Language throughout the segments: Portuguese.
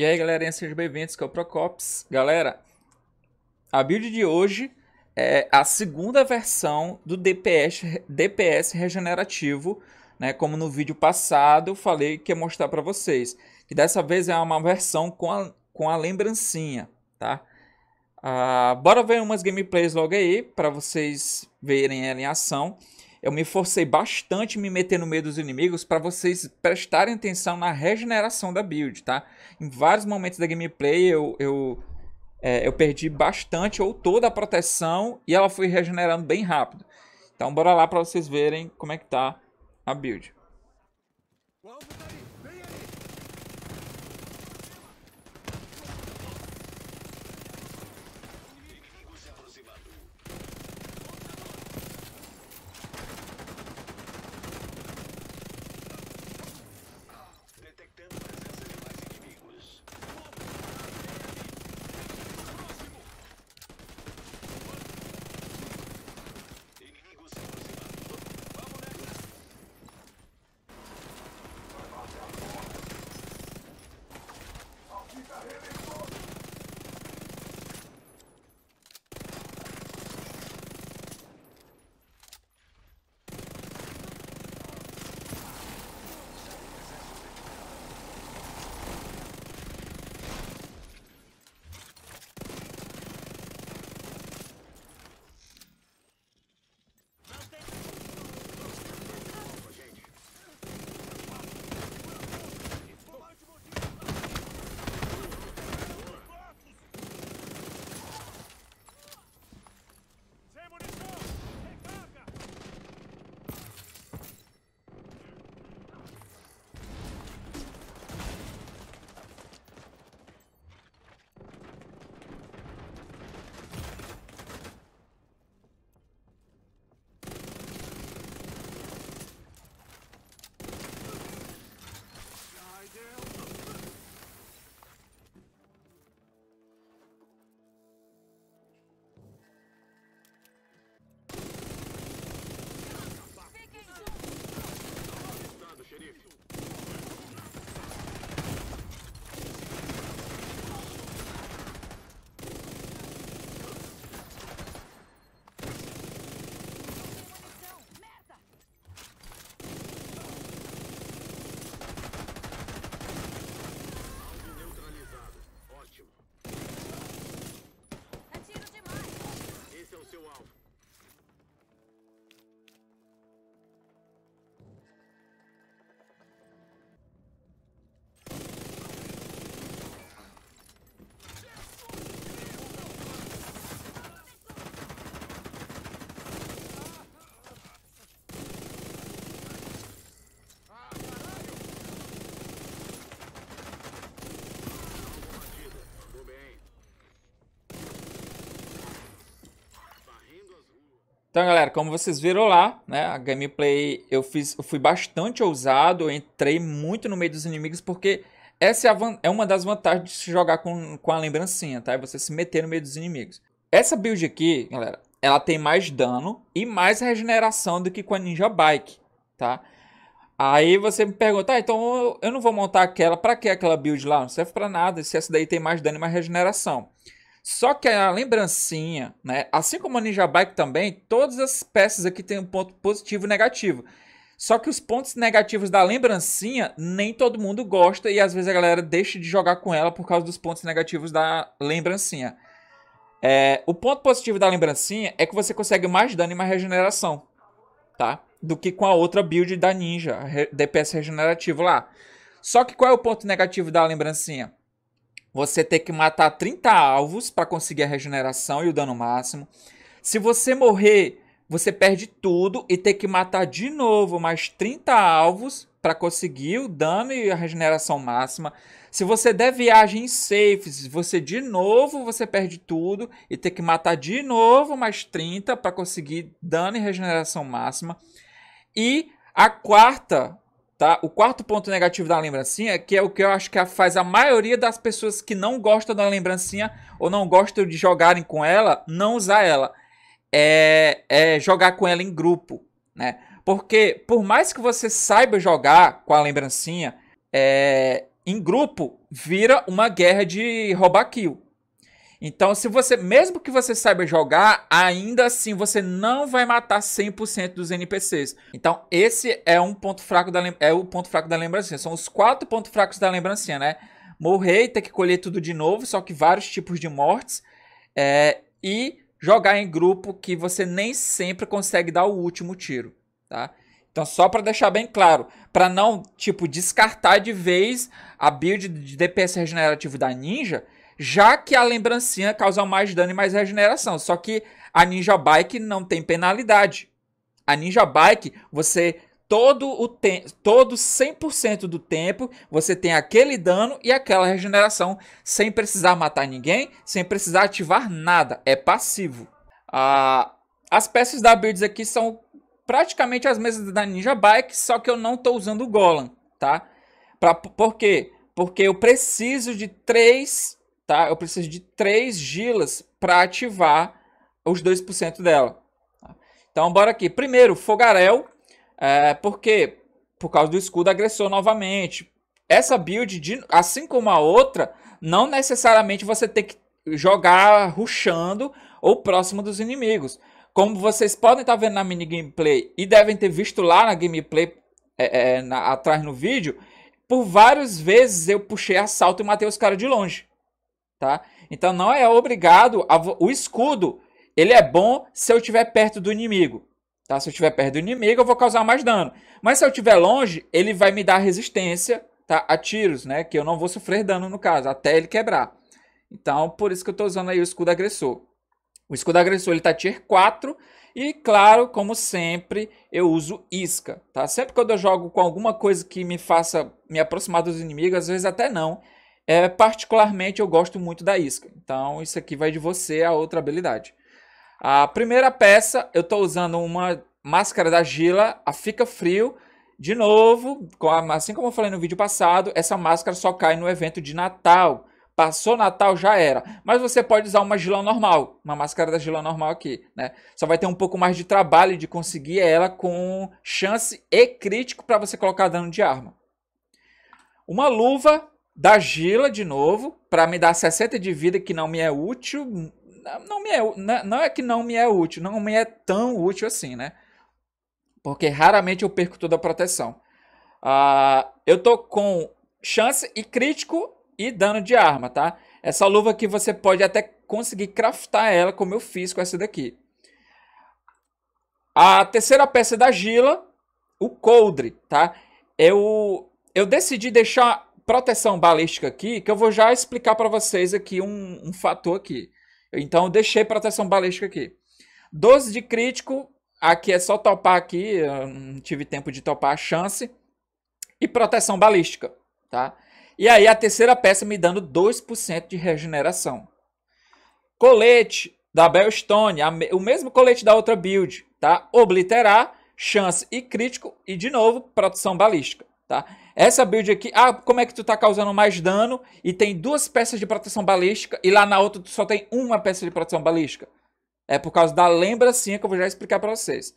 E aí, galerinha, sejam bem-vindos, que é o Procops. Galera, a build de hoje é a segunda versão do DPS, DPS regenerativo, né? Como no vídeo passado eu falei que ia mostrar para vocês. Que dessa vez é uma versão com a, com a lembrancinha, tá? Ah, bora ver umas gameplays logo aí, para vocês verem ela em ação eu me forcei bastante me meter no meio dos inimigos para vocês prestarem atenção na regeneração da build, tá? Em vários momentos da gameplay eu, eu, é, eu perdi bastante ou toda a proteção e ela foi regenerando bem rápido. Então bora lá para vocês verem como é que tá a build. Então, galera, como vocês viram lá, né, a gameplay eu fiz, eu fui bastante ousado, eu entrei muito no meio dos inimigos, porque essa é, van, é uma das vantagens de se jogar com, com a lembrancinha, tá? É você se meter no meio dos inimigos. Essa build aqui, galera, ela tem mais dano e mais regeneração do que com a Ninja Bike, tá? Aí você me pergunta, ah, então eu não vou montar aquela, pra que aquela build lá? Não serve pra nada, se essa daí tem mais dano e mais regeneração. Só que a lembrancinha, né? Assim como a Ninja Bike também, todas as peças aqui têm um ponto positivo e negativo. Só que os pontos negativos da lembrancinha, nem todo mundo gosta e às vezes a galera deixa de jogar com ela por causa dos pontos negativos da lembrancinha. É, o ponto positivo da lembrancinha é que você consegue mais dano e mais regeneração, tá? Do que com a outra build da ninja, DPS regenerativo lá. Só que qual é o ponto negativo da lembrancinha? você ter que matar 30 alvos para conseguir a regeneração e o dano máximo. Se você morrer, você perde tudo e tem que matar de novo mais 30 alvos para conseguir o dano e a regeneração máxima. Se você der viagem em safes, você de novo você perde tudo e tem que matar de novo mais 30 para conseguir dano e regeneração máxima. E a quarta Tá? O quarto ponto negativo da lembrancinha, que é o que eu acho que faz a maioria das pessoas que não gostam da lembrancinha ou não gostam de jogarem com ela, não usar ela. É, é jogar com ela em grupo, né? Porque por mais que você saiba jogar com a lembrancinha, é, em grupo vira uma guerra de roubar kill. Então, se você, mesmo que você saiba jogar, ainda assim você não vai matar 100% dos NPCs. Então, esse é um ponto fraco da é o ponto fraco da lembrancinha. São os quatro pontos fracos da lembrancinha, né? Morrer e ter que colher tudo de novo, só que vários tipos de mortes. É, e jogar em grupo que você nem sempre consegue dar o último tiro, tá? Então, só para deixar bem claro, para não, tipo, descartar de vez a build de DPS regenerativo da Ninja, já que a lembrancinha causa mais dano e mais regeneração. Só que a Ninja Bike não tem penalidade. A Ninja Bike, você todo o tempo, todo 100% do tempo, você tem aquele dano e aquela regeneração sem precisar matar ninguém, sem precisar ativar nada, é passivo. Ah, as peças da builds aqui são praticamente as mesmas da Ninja Bike, só que eu não estou usando o Golem, tá? Pra, por quê? Porque eu preciso de três tá? Eu preciso de 3 gilas para ativar os 2% dela. Tá? Então, bora aqui. Primeiro, fogarel, é, porque por causa do escudo agressor novamente. Essa build, de, assim como a outra, não necessariamente você tem que jogar rushando ou próximo dos inimigos. Como vocês podem estar tá vendo na mini gameplay e devem ter visto lá na gameplay é, é, na, atrás no vídeo, por várias vezes eu puxei assalto e matei os caras de longe tá? Então não é obrigado a, o escudo, ele é bom se eu estiver perto do inimigo, tá? Se eu estiver perto do inimigo, eu vou causar mais dano. Mas se eu estiver longe, ele vai me dar resistência, tá? A tiros, né? Que eu não vou sofrer dano no caso, até ele quebrar. Então, por isso que eu estou usando aí o escudo agressor. O escudo agressor ele tá tier 4 e claro, como sempre, eu uso isca, tá? Sempre que eu jogo com alguma coisa que me faça me aproximar dos inimigos, às vezes até não, é, particularmente eu gosto muito da isca, então isso aqui vai de você a outra habilidade. A primeira peça, eu estou usando uma máscara da Gila, a Fica Frio. De novo, assim como eu falei no vídeo passado, essa máscara só cai no evento de Natal. Passou Natal, já era. Mas você pode usar uma Gila normal, uma máscara da Gila normal aqui, né? Só vai ter um pouco mais de trabalho de conseguir ela com chance e crítico para você colocar dano de arma. Uma luva da Gila de novo, para me dar 60 de vida que não me é útil. Não, me é, não é que não me é útil, não me é tão útil assim, né? Porque raramente eu perco toda a proteção. Uh, eu tô com chance e crítico e dano de arma, tá? Essa luva aqui você pode até conseguir craftar ela, como eu fiz com essa daqui. A terceira peça da Gila, o coldre, tá? Eu, eu decidi deixar proteção balística aqui, que eu vou já explicar para vocês aqui um, um, fator aqui. Então, eu deixei proteção balística aqui. 12 de crítico, aqui é só topar aqui, eu não tive tempo de topar a chance. E proteção balística, tá? E aí a terceira peça me dando 2% de regeneração. Colete da Bellstone, o mesmo colete da outra build, tá? Obliterar, chance e crítico e de novo proteção balística, tá? Essa build aqui, ah, como é que tu tá causando mais dano e tem duas peças de proteção balística e lá na outra tu só tem uma peça de proteção balística? É por causa da lembrancinha que eu vou já explicar para vocês.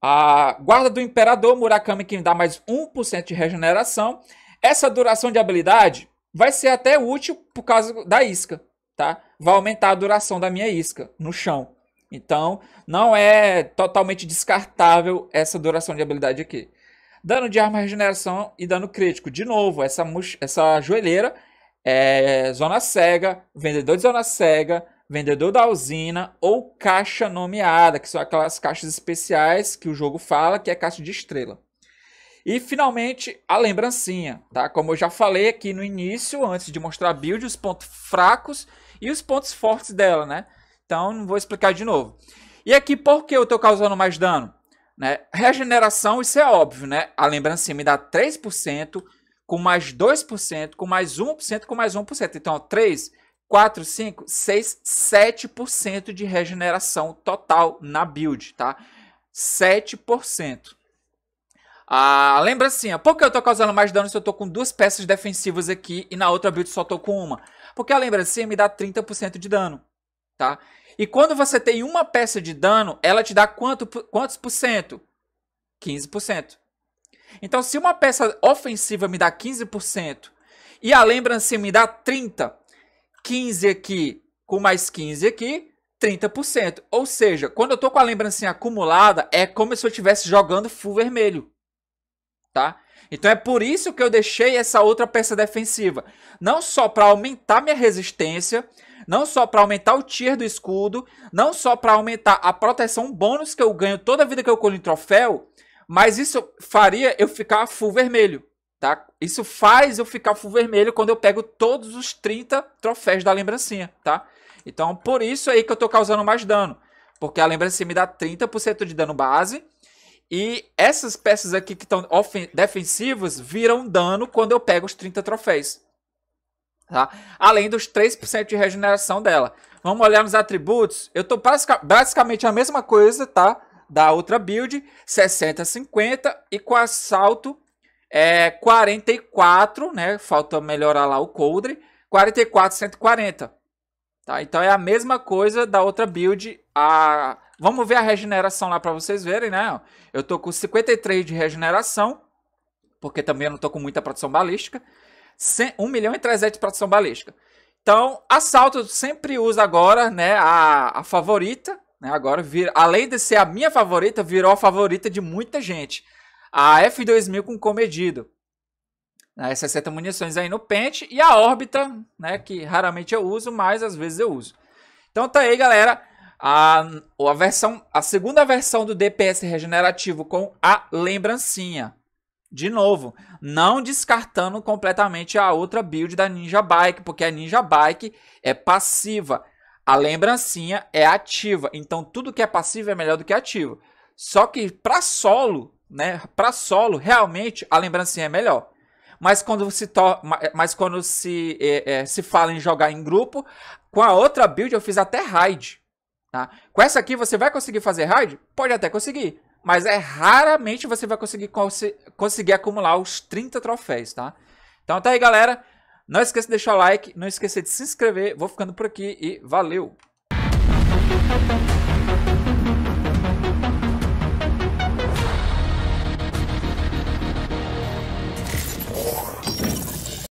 A guarda do imperador Murakami que me dá mais 1% de regeneração. Essa duração de habilidade vai ser até útil por causa da isca, tá? Vai aumentar a duração da minha isca no chão. Então, não é totalmente descartável essa duração de habilidade aqui. Dano de arma, regeneração e dano crítico. De novo, essa, essa joelheira é zona cega, vendedor de zona cega, vendedor da usina ou caixa nomeada, que são aquelas caixas especiais que o jogo fala, que é caixa de estrela. E finalmente, a lembrancinha, tá? Como eu já falei aqui no início, antes de mostrar a build, os pontos fracos e os pontos fortes dela, né? Então, não vou explicar de novo. E aqui, por que eu estou causando mais dano? Né? Regeneração, isso é óbvio, né? A lembrancinha me dá 3%, com mais 2%, com mais 1%, com mais 1%. Então, ó, 3, 4, 5, 6, 7% de regeneração total na build, tá? 7%. A lembrancinha, por que eu tô causando mais dano se eu tô com duas peças defensivas aqui e na outra build só tô com uma? Porque a lembrancinha me dá 30% de dano, tá? E quando você tem uma peça de dano, ela te dá quanto, quantos por cento? 15%. Então, se uma peça ofensiva me dá 15% e a lembrança me dá 30%, 15 aqui com mais 15 aqui, 30%. Ou seja, quando eu tô com a lembrancinha acumulada, é como se eu estivesse jogando full vermelho. Tá? Então é por isso que eu deixei essa outra peça defensiva. Não só para aumentar minha resistência, não só para aumentar o tier do escudo, não só para aumentar a proteção bônus que eu ganho toda vida que eu colho em troféu, mas isso faria eu ficar full vermelho, tá? Isso faz eu ficar full vermelho quando eu pego todos os 30 troféus da lembrancinha, tá? Então, por isso aí que eu tô causando mais dano, porque a lembrancinha me dá 30% de dano base, e essas peças aqui que estão defensivas viram dano quando eu pego os 30 troféus. Tá? Além dos 3% de regeneração dela. Vamos olhar nos atributos. Eu estou basicamente a mesma coisa, tá? Da outra build, 60, 50 e com assalto é 44, né? Falta melhorar lá o coldre. 44, 140. Tá? Então é a mesma coisa da outra build. A... Vamos ver a regeneração lá para vocês verem, né? Eu tô com 53 de regeneração, porque também eu não tô com muita produção balística. 1 milhão e 300 de proteção balística. Então, assalto sempre usa agora, né, a, a favorita, né, agora vir, além de ser a minha favorita, virou a favorita de muita gente. A F2000 com comedido. Né, 60 munições aí no pente e a órbita, né, que raramente eu uso, mas às vezes eu uso. Então tá aí, galera, a, a versão, a segunda versão do DPS regenerativo com a lembrancinha. De novo, não descartando completamente a outra build da Ninja Bike, porque a Ninja Bike é passiva. A lembrancinha é ativa. Então tudo que é passivo é melhor do que ativo. Só que para solo, né? Para solo, realmente a lembrancinha é melhor. Mas quando se, to mas quando se, é, é, se fala em jogar em grupo, com a outra build eu fiz até raid. Tá? Com essa aqui você vai conseguir fazer raid? Pode até conseguir. Mas é raramente você vai conseguir, cons conseguir acumular os 30 troféus, tá? Então tá aí, galera. Não esqueça de deixar o like, não esqueça de se inscrever. Vou ficando por aqui e valeu!